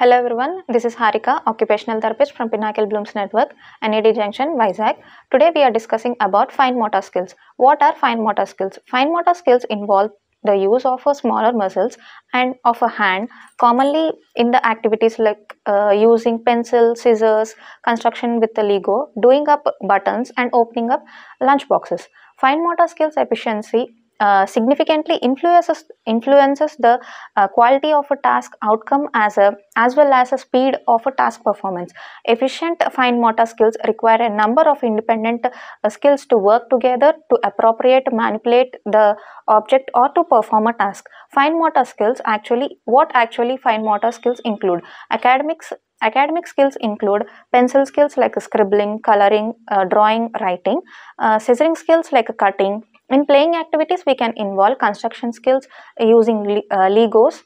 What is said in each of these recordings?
Hello everyone, this is Harika, occupational therapist from Pinnacle Blooms Network, NAD Junction, Vizag. Today we are discussing about fine motor skills. What are fine motor skills? Fine motor skills involve the use of a smaller muscles and of a hand commonly in the activities like uh, using pencil scissors construction with the lego doing up buttons and opening up lunch boxes fine motor skills efficiency uh, significantly influences influences the uh, quality of a task outcome as a as well as a speed of a task performance efficient fine motor skills require a number of independent uh, skills to work together to appropriate manipulate the object or to perform a task fine motor skills actually what actually fine motor skills include academics Academic skills include pencil skills like scribbling, coloring, uh, drawing, writing, uh, scissoring skills like cutting, in playing activities, we can involve construction skills using le uh, Legos,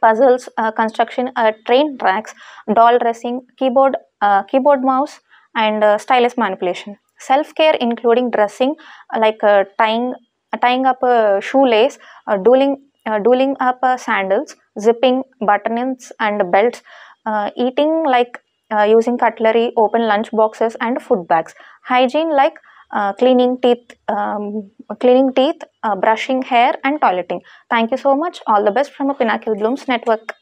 puzzles, uh, construction uh, train tracks, doll dressing, keyboard, uh, keyboard mouse, and uh, stylus manipulation. Self-care including dressing uh, like tying, tying up a shoelace, doling, dueling up sandals, zipping buttonings, and belts, eating like using cutlery, open lunch boxes and food bags. Hygiene like uh, cleaning teeth um, cleaning teeth uh, brushing hair and toileting thank you so much all the best from a pinnacle blooms network